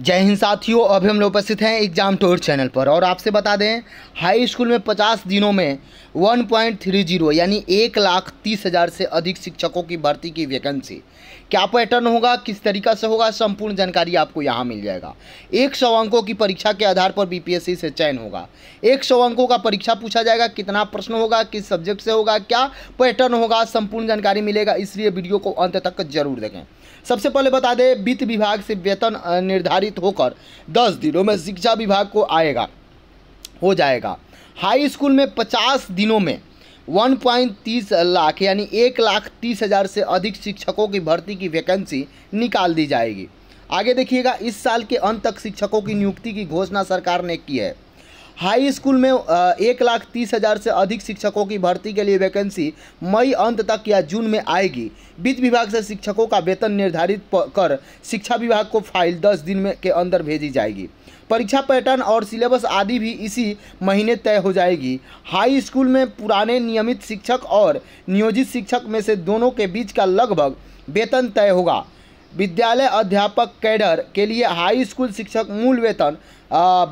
जय हिंद साथियों अभी हम लोग उपस्थित हैं एग्जाम टोर चैनल पर और आपसे बता दें हाई स्कूल में 50 दिनों में 1.30 यानी एक लाख तीस हज़ार से अधिक शिक्षकों की भर्ती की वैकेंसी क्या पैटर्न होगा किस तरीका से होगा संपूर्ण जानकारी आपको यहाँ मिल जाएगा एक सौ अंकों की परीक्षा के आधार पर बीपीएससी से चयन होगा एक सौ अंकों का परीक्षा पूछा जाएगा कितना प्रश्न होगा किस सब्जेक्ट से होगा क्या पैटर्न होगा संपूर्ण जानकारी मिलेगा इसलिए वीडियो को अंत तक जरूर देखें सबसे पहले बता दें वित्त विभाग से वेतन निर्धारित पारित होकर दस दिनों में शिक्षा विभाग को आएगा हो जाएगा हाई स्कूल में पचास दिनों में वन पॉइंट तीस लाख यानी एक लाख तीस हज़ार से अधिक शिक्षकों की भर्ती की वैकेंसी निकाल दी जाएगी आगे देखिएगा इस साल के अंत तक शिक्षकों की नियुक्ति की घोषणा सरकार ने की है हाई स्कूल में एक लाख तीस हज़ार से अधिक शिक्षकों की भर्ती के लिए वैकेंसी मई अंत तक या जून में आएगी वित्त विभाग से शिक्षकों का वेतन निर्धारित कर शिक्षा विभाग को फाइल दस दिन में के अंदर भेजी जाएगी परीक्षा पैटर्न और सिलेबस आदि भी इसी महीने तय हो जाएगी हाई स्कूल में पुराने नियमित शिक्षक और नियोजित शिक्षक में से दोनों के बीच का लगभग वेतन तय होगा विद्यालय अध्यापक कैडर के लिए हाई स्कूल शिक्षक मूल वेतन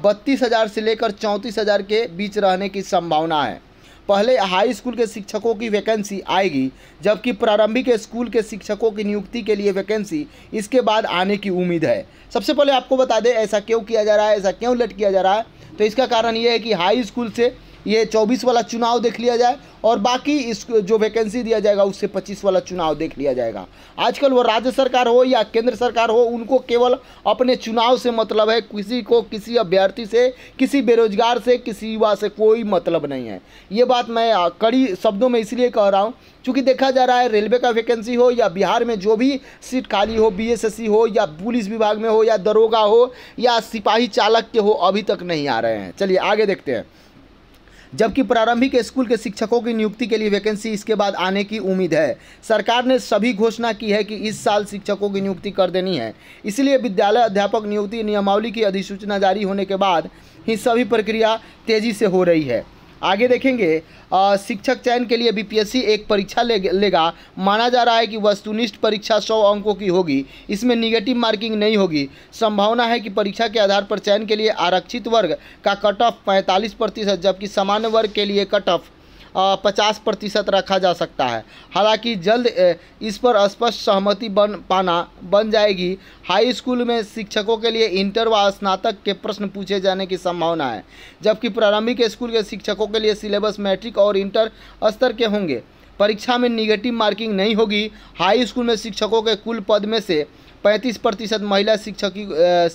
बत्तीस हज़ार से लेकर चौंतीस हज़ार के बीच रहने की संभावना है पहले हाई स्कूल के शिक्षकों की वैकेंसी आएगी जबकि प्रारंभिक स्कूल के शिक्षकों की नियुक्ति के लिए वैकेंसी इसके बाद आने की उम्मीद है सबसे पहले आपको बता दें ऐसा क्यों किया जा रहा है ऐसा क्यों लट किया जा रहा है तो इसका कारण ये है कि हाई स्कूल से ये चौबीस वाला चुनाव देख लिया जाए और बाकी इस जो वैकेंसी दिया जाएगा उससे पच्चीस वाला चुनाव देख लिया जाएगा आजकल वो राज्य सरकार हो या केंद्र सरकार हो उनको केवल अपने चुनाव से मतलब है किसी को किसी अभ्यर्थी से किसी बेरोजगार से किसी युवा से कोई मतलब नहीं है ये बात मैं कड़ी शब्दों में इसलिए कह रहा हूँ चूँकि देखा जा रहा है रेलवे का वैकेंसी हो या बिहार में जो भी सीट खाली हो बी हो या पुलिस विभाग में हो या दरोगा हो या सिपाही चालक के हो अभी तक नहीं आ रहे हैं चलिए आगे देखते हैं जबकि प्रारंभिक स्कूल के शिक्षकों की नियुक्ति के लिए वैकेंसी इसके बाद आने की उम्मीद है सरकार ने सभी घोषणा की है कि इस साल शिक्षकों की नियुक्ति कर देनी है इसलिए विद्यालय अध्यापक नियुक्ति नियमावली की अधिसूचना जारी होने के बाद ही सभी प्रक्रिया तेजी से हो रही है आगे देखेंगे शिक्षक चयन के लिए बीपीएससी एक परीक्षा ले लेगा माना जा रहा है कि वस्तुनिष्ठ परीक्षा सौ अंकों की होगी इसमें निगेटिव मार्किंग नहीं होगी संभावना है कि परीक्षा के आधार पर चयन के लिए आरक्षित वर्ग का कट ऑफ पैंतालीस प्रतिशत जबकि सामान्य वर्ग के लिए कट ऑफ पचास प्रतिशत रखा जा सकता है हालांकि जल्द इस पर स्पष्ट सहमति बन पाना बन जाएगी हाई स्कूल में शिक्षकों के लिए इंटर व स्नातक के प्रश्न पूछे जाने की संभावना है जबकि प्रारंभिक स्कूल के शिक्षकों के लिए सिलेबस मैट्रिक और इंटर स्तर के होंगे परीक्षा में निगेटिव मार्किंग नहीं होगी हाई स्कूल में शिक्षकों के कुल पद में से पैंतीस प्रतिशत महिला शिक्षक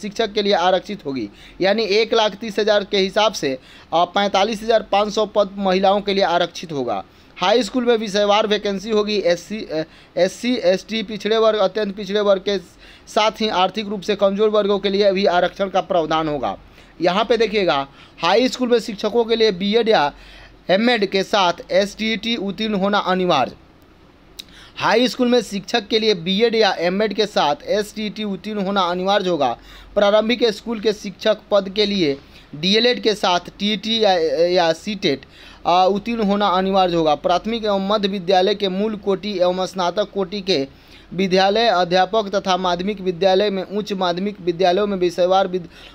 शिक्षक के लिए आरक्षित होगी यानी एक लाख तीस हज़ार के हिसाब से पैंतालीस हज़ार पाँच सौ पद महिलाओं के लिए आरक्षित होगा हाई स्कूल में विषयवार वैकेंसी होगी सी एस एसटी पिछड़े वर्ग अत्यंत पिछड़े वर्ग के साथ ही आर्थिक रूप से कमजोर वर्गों के लिए भी आरक्षण का प्रावधान होगा यहाँ पे देखिएगा हाई स्कूल में शिक्षकों के लिए बीएड या एमएड के साथ एस e उत्तीर्ण होना अनिवार्य हाई स्कूल में शिक्षक के लिए बीएड या एमएड के साथ एस e उत्तीर्ण होना अनिवार्य होगा प्रारंभिक स्कूल के शिक्षक पद के लिए डीएलएड के साथ टीटी e या, या सीटेट उत्तीर्ण होना अनिवार्य होगा प्राथमिक एवं मध्य विद्यालय के मूल कोटि एवं स्नातक कोटि के विद्यालय अध्यापक तथा माध्यमिक विद्यालय में उच्च माध्यमिक विद्यालयों में विषयवार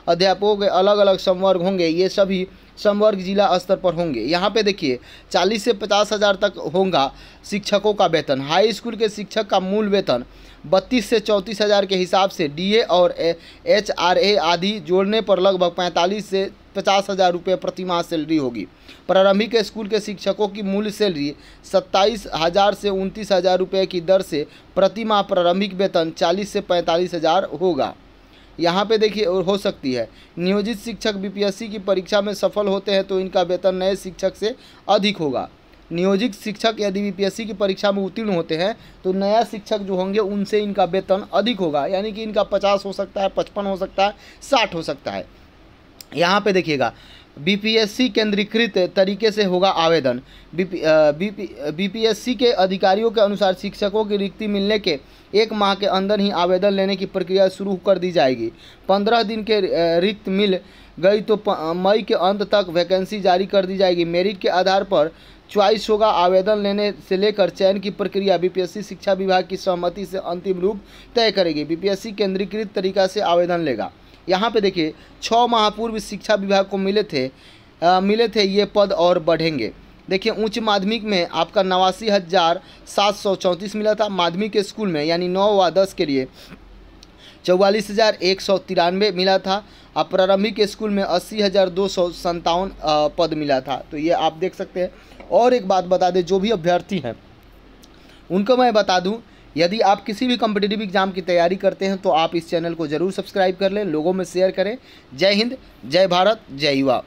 अध्यापकों के अलग अलग संवर्ग होंगे ये सभी संवर्ग जिला स्तर पर होंगे यहाँ पे देखिए चालीस से पचास हज़ार तक होगा शिक्षकों का वेतन हाई स्कूल के शिक्षक का मूल वेतन बत्तीस से चौंतीस हज़ार के हिसाब से डीए और एच आर ए आदि जोड़ने पर लगभग पैंतालीस से पचास हज़ार रुपये प्रतिमाह सैलरी होगी प्रारंभिक स्कूल के शिक्षकों की मूल सैलरी सत्ताईस हज़ार से उनतीस हज़ार रुपये की दर से प्रतिमाह प्रारंभिक वेतन चालीस से पैंतालीस हज़ार होगा यहाँ पे देखिए हो सकती है नियोजित शिक्षक बीपीएससी की परीक्षा में सफल होते हैं तो इनका वेतन नए शिक्षक से अधिक होगा नियोजित शिक्षक यदि बीपीएससी की परीक्षा में उत्तीर्ण होते हैं तो नया शिक्षक जो होंगे उनसे इनका वेतन अधिक होगा यानी कि इनका पचास हो सकता है पचपन हो सकता है साठ हो सकता है यहाँ पे देखिएगा बीपीएससी केंद्रीकृत तरीके से होगा आवेदन बीपीएससी के अधिकारियों के अनुसार शिक्षकों की रिक्ति मिलने के एक माह के अंदर ही आवेदन लेने की प्रक्रिया शुरू कर दी जाएगी पंद्रह दिन के रिक्त मिल गई तो मई के अंत तक वैकेंसी जारी कर दी जाएगी मेरिट के आधार पर च्वाइस होगा आवेदन लेने से लेकर चयन की प्रक्रिया बीपीएससी शिक्षा विभाग की सहमति से अंतिम रूप तय करेगी बीपीएससी केंद्रीकृत तरीका से आवेदन लेगा यहाँ पे देखिए छः माह पूर्व शिक्षा विभाग को मिले थे आ, मिले थे ये पद और बढ़ेंगे देखिए उच्च माध्यमिक में आपका नवासी हज़ार सात सौ चौंतीस मिला था माध्यमिक स्कूल में यानी नौ व दस के लिए चौवालीस हज़ार एक सौ तिरानवे मिला था और प्रारंभिक स्कूल में अस्सी हज़ार दो सौ संतावन पद मिला था तो ये आप देख सकते हैं और एक बात बता दें जो भी अभ्यर्थी हैं उनको मैं बता दूँ यदि आप किसी भी कॉम्पिटेटिव एग्जाम की तैयारी करते हैं तो आप इस चैनल को ज़रूर सब्सक्राइब कर लें लोगों में शेयर करें जय हिंद जय भारत जय युवा